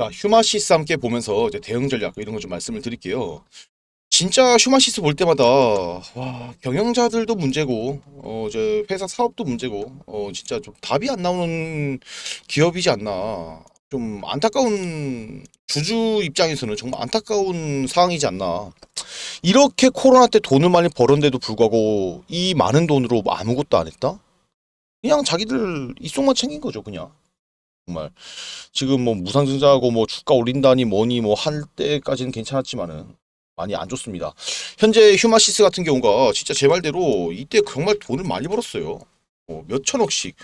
자, 휴마시스 함께 보면서 이제 대응 전략 이런 거 좀 말씀을 드릴게요. 진짜 휴마시스 볼 때마다 와 경영자들도 문제고 어 이제 회사 사업도 문제고 어 진짜 좀 답이 안 나오는 기업이지 않나 좀 안타까운 주주 입장에서는 정말 안타까운 상황이지 않나 이렇게 코로나 때 돈을 많이 벌었는데도 불구하고 이 많은 돈으로 아무것도 안 했다 그냥 자기들 입속만 챙긴 거죠 그냥 정말 지금 뭐 무상증자하고 뭐 주가 올린다니 뭐니 뭐 할 때까지는 괜찮았지만은 많이 안 좋습니다. 현재 휴마시스 같은 경우가 진짜 제 말대로 이때 정말 돈을 많이 벌었어요. 뭐 몇천억씩.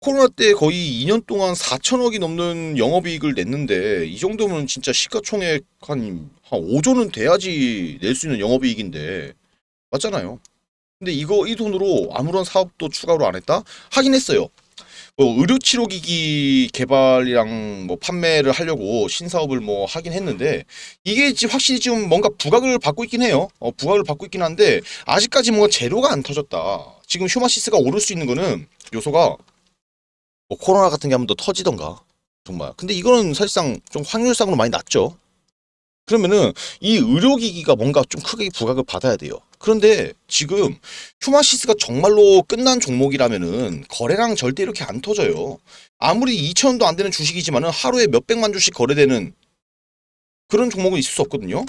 코로나 때 거의 2년 동안 4천억이 넘는 영업이익을 냈는데 이 정도면 진짜 시가총액 한, 한 5조는 돼야지 낼 수 있는 영업이익인데 맞잖아요. 근데 이거 이 돈으로 아무런 사업도 추가로 안 했다? 하긴 했어요. 어, 의료치료기기 개발이랑 뭐 판매를 하려고 신사업을 뭐 하긴 했는데 이게 지금 확실히 지금 뭔가 부각을 받고 있긴 해요. 어, 부각을 받고 있긴 한데 아직까지 뭔가 재료가안 터졌다. 지금 휴마시스가 오를 수 있는 거는 요소가 뭐 코로나 같은 게 한번 더 터지던가 정말. 근데 이거는 사실상 좀 확률상으로 많이 낮죠. 그러면은 이 의료기기가 뭔가 좀 크게 부각을 받아야 돼요. 그런데 지금 휴마시스가 정말로 끝난 종목이라면은 거래량 절대 이렇게 안 터져요. 아무리 2천원도 안 되는 주식이지만은 하루에 몇백만 주씩 거래되는 그런 종목은 있을 수 없거든요.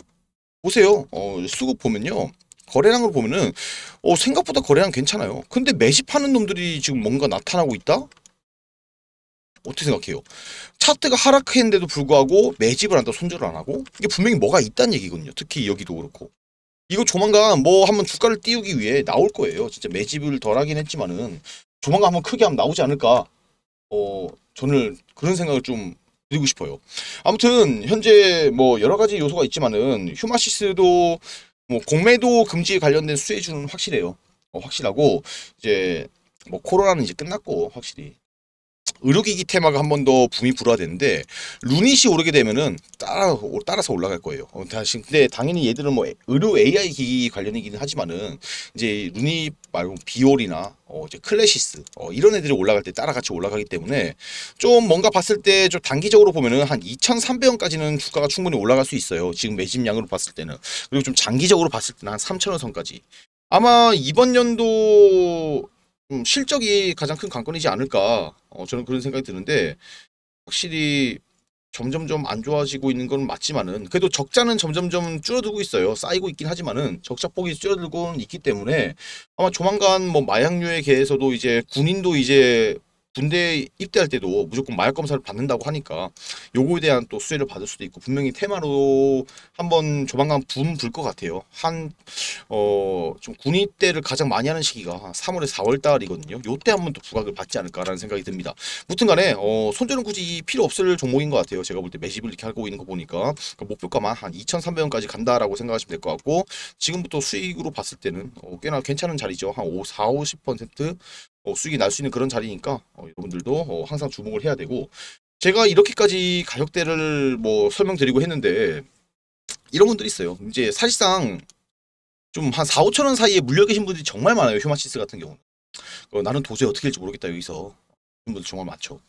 보세요. 어, 수급 보면요. 거래량을 보면은 어, 생각보다 거래량 괜찮아요. 근데 매집하는 놈들이 지금 뭔가 나타나고 있다? 어떻게 생각해요? 차트가 하락했는데도 불구하고 매집을 한다 손절을 안 하고 이게 분명히 뭐가 있다는 얘기거든요. 특히 여기도 그렇고 이거 조만간 뭐 한번 주가를 띄우기 위해 나올 거예요. 진짜 매집을 덜 하긴 했지만은 조만간 한번 크게 한번 나오지 않을까. 어, 저는 그런 생각을 좀 드리고 싶어요. 아무튼 현재 뭐 여러 가지 요소가 있지만은 휴마시스도 뭐 공매도 금지 에 관련된 수혜주는 확실해요. 어, 확실하고 이제 뭐 코로나는 이제 끝났고 확실히 의료기기 테마가 한 번 더 붐이 불어야되는데 루닛이 오르게 되면은 따라 따라서 올라갈 거예요. 어, 다시 근데 당연히 얘들은 뭐 의료 AI 기기 관련이기 하지만은 이제 루닛 말고 비올이나 어, 이제 클래시스 어, 이런 애들이 올라갈 때 따라 같이 올라가기 때문에 좀 뭔가 봤을 때 좀 단기적으로 보면은 한 2,300원까지는 주가가 충분히 올라갈 수 있어요. 지금 매집량으로 봤을 때는 그리고 좀 장기적으로 봤을 때는 한 3,000원 선까지. 아마 이번 연도 좀 실적이 가장 큰 관건이지 않을까 어, 저는 그런 생각이 드는데 확실히 점점 점안 좋아지고 있는 건 맞지만은 그래도 적자는 점점점 줄어들고 있어요. 쌓이고 있긴 하지만은 적자폭이 줄어들고 있기 때문에 아마 조만간 뭐 마약류에 대해서도 이제 군인도 이제 군대 입대할 때도 무조건 마약 검사를 받는다고 하니까 요거에 대한 또 수혜를 받을 수도 있고 분명히 테마로 한번 조만간 붐 불 것 같아요. 한 어 좀 군입대를 가장 많이 하는 시기가 3월에 4월 달이거든요. 요때 한번 또 부각을 받지 않을까라는 생각이 듭니다. 무튼간에 어 손절은 굳이 필요 없을 종목인 것 같아요. 제가 볼 때 매집을 이렇게 하고 있는 거 보니까 그 목표가만 한 2,300원까지 간다라고 생각하시면 될 것 같고 지금부터 수익으로 봤을 때는 어 꽤나 괜찮은 자리죠. 한 5, 4, 50% 어, 수익이 날 수 있는 그런 자리니까 어, 여러분들도 어, 항상 주목을 해야 되고 제가 이렇게까지 가격대를 뭐 설명드리고 했는데 이런 분들이 있어요. 이제 사실상 좀 한 4, 5천 원 사이에 물려 계신 분들이 정말 많아요. 휴마시스 같은 경우는. 어, 나는 도저히 어떻게 할지 모르겠다 여기서. 분들 정말 많죠.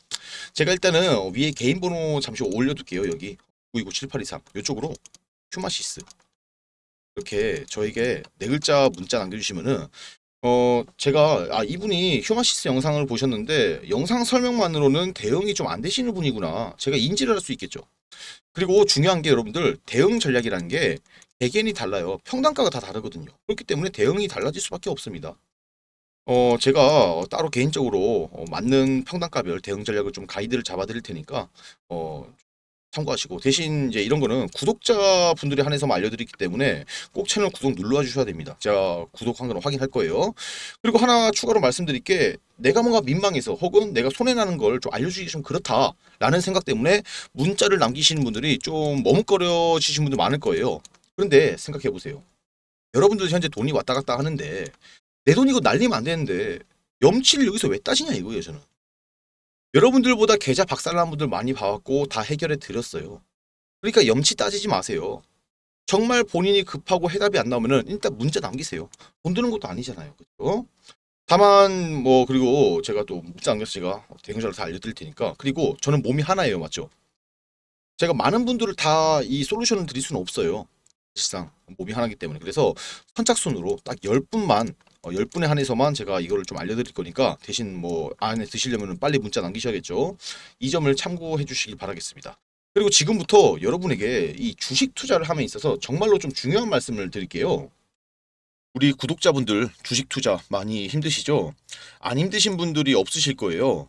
제가 일단은 어, 위에 개인 번호 잠시 올려둘게요. 여기 9297823 이쪽으로 휴마시스 이렇게 저에게 네 글자 문자 남겨주시면은 어 제가 아 이분이 휴마시스 영상을 보셨는데 영상 설명만으로는 대응이 좀 안 되시는 분이구나 제가 인지를 할 수 있겠죠 그리고 중요한 게 여러분들 대응 전략이라는 게 개개인이 달라요 평단가가 다 다르거든요 그렇기 때문에 대응이 달라질 수밖에 없습니다 어 제가 어, 따로 개인적으로 어, 맞는 평단가별 대응 전략을 좀 가이드를 잡아 드릴 테니까 어 참고하시고 대신 이제 이런 거는 구독자 분들이 한해서만 알려드리기 때문에 꼭 채널 구독 눌러 주셔야 됩니다. 제가 구독한 걸 확인할 거예요. 그리고 하나 추가로 말씀드릴 게 내가 뭔가 민망해서 혹은 내가 손해나는 걸 좀 알려주기 좀 그렇다라는 생각 때문에 문자를 남기시는 분들이 좀 머뭇거려지신 분들 많을 거예요. 그런데 생각해 보세요. 여러분들 현재 돈이 왔다 갔다 하는데 내 돈이고 날리면 안 되는데 염치를 여기서 왜 따지냐 이거예요 저는. 여러분들보다 계좌 박살난 분들 많이 봐왔고 다 해결해 드렸어요. 그러니까 염치 따지지 마세요. 정말 본인이 급하고 해답이 안 나오면은 일단 문자 남기세요. 돈 드는 것도 아니잖아요. 그죠? 다만 뭐 그리고 제가 또 묵자 안경 씨가 대행자를 다 알려드릴 테니까 그리고 저는 몸이 하나예요. 맞죠? 제가 많은 분들을 다 이 솔루션을 드릴 수는 없어요. 사실상 몸이 하나기 때문에 그래서 선착순으로 딱 10분만 어, 10분에 한해서만 제가 이거를 좀 알려드릴 거니까 대신 뭐 안에 드시려면 빨리 문자 남기셔야겠죠. 이 점을 참고해 주시길 바라겠습니다. 그리고 지금부터 여러분에게 이 주식 투자를 함에 있어서 정말로 좀 중요한 말씀을 드릴게요. 우리 구독자분들 주식 투자 많이 힘드시죠? 안 힘드신 분들이 없으실 거예요.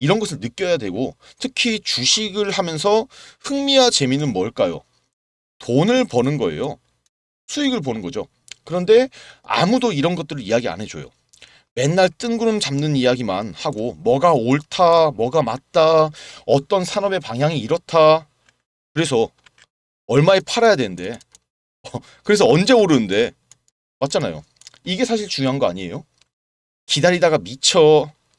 이런 것을 느껴야 되고 특히 주식을 하면서 흥미와 재미는 뭘까요? 돈을 버는 거예요. 수익을 보는 거죠. 그런데 아무도 이런 것들을 이야기 안 해줘요. 맨날 뜬구름 잡는 이야기만 하고 뭐가 옳다, 뭐가 맞다, 어떤 산업의 방향이 이렇다. 그래서 얼마에 팔아야 되는데 어, 그래서 언제 오르는데 맞잖아요. 이게 사실 중요한 거 아니에요? 기다리다가 미쳐